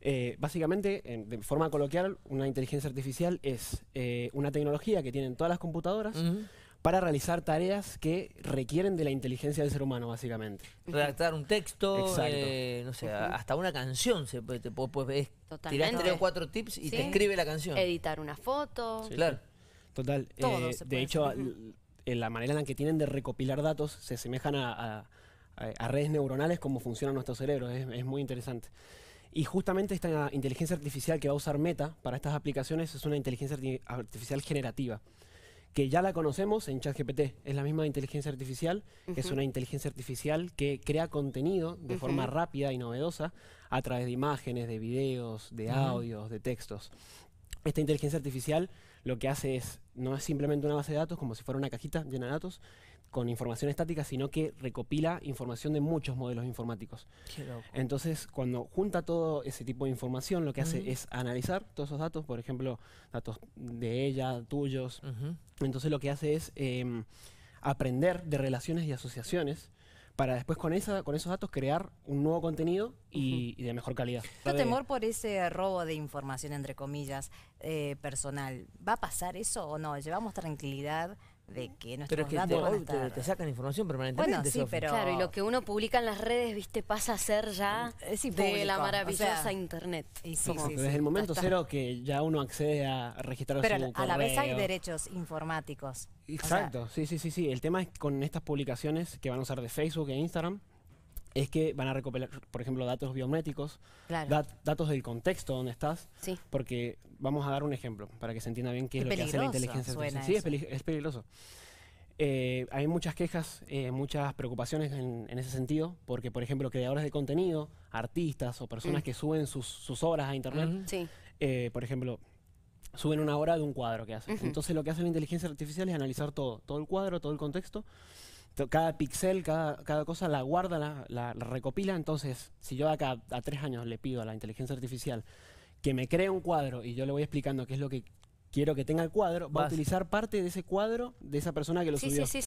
Eh, básicamente, de forma coloquial, una inteligencia artificial es eh, una tecnología que tienen todas las computadoras para realizar tareas que requieren de la inteligencia del ser humano, básicamente. Redactar un texto, eh, no sé, hasta una canción se cuatro tips y te escribe la canción. Editar una foto. Claro. Total. de hecho, la manera en la que tienen de recopilar datos se asemejan a, redes neuronales como funcionan nuestros cerebros. es muy interesante. Y justamente esta inteligencia artificial que va a usar Meta para estas aplicaciones es una inteligencia artificial generativa, que ya la conocemos en ChatGPT. Es la misma inteligencia artificial, es una inteligencia artificial que crea contenido de forma rápida y novedosa a través de imágenes, de videos, de audios, de textos. Esta inteligencia artificial lo que hace es, no es simplemente una base de datos como si fuera una cajita llena de datos con información estática, sino que recopila información de muchos modelos informáticos. Entonces, cuando junta todo ese tipo de información, lo que hace es analizar todos esos datos, por ejemplo, datos de ella, tuyos. Entonces, lo que hace es em, aprender de relaciones y asociaciones para después con, esa, con esos datos crear un nuevo contenido y, de mejor calidad. Yo temor por ese robo de información, entre comillas, eh, personal. ¿Va a pasar eso o no? ¿Llevamos tranquilidad? de pero es que te, sacan información permanentemente. Bueno, sí, pero... Claro, y lo que uno publica en las redes, viste, pasa a ser ya de la maravillosa internet. desde el momento cero que ya uno accede a registrar pero su Pero a la vez hay derechos informáticos. Exacto, sí, sí, sí, sí. El tema es con estas publicaciones que van a usar de Facebook e Instagram, es que van a recopilar, por ejemplo, datos biométricos, datos del contexto donde estás, porque vamos a dar un ejemplo para que se entienda bien qué, es lo que hace la inteligencia artificial. Sí, es, peligroso. Eh, hay muchas quejas, eh, muchas preocupaciones en, ese sentido, porque, por ejemplo, creadores de contenido, artistas o personas mm. que suben sus, obras a internet, eh, por ejemplo, suben una obra de un cuadro que hacen. Entonces, lo que hace la inteligencia artificial es analizar todo, todo el cuadro, todo el contexto, cada pixel, cada, cada cosa la guarda, la, recopila. Entonces, si yo acá a tres años le pido a la inteligencia artificial que me cree un cuadro y yo le voy explicando qué es lo que quiero que tenga el cuadro, va a utilizar parte de ese cuadro de esa persona que lo sí, Sí, sí,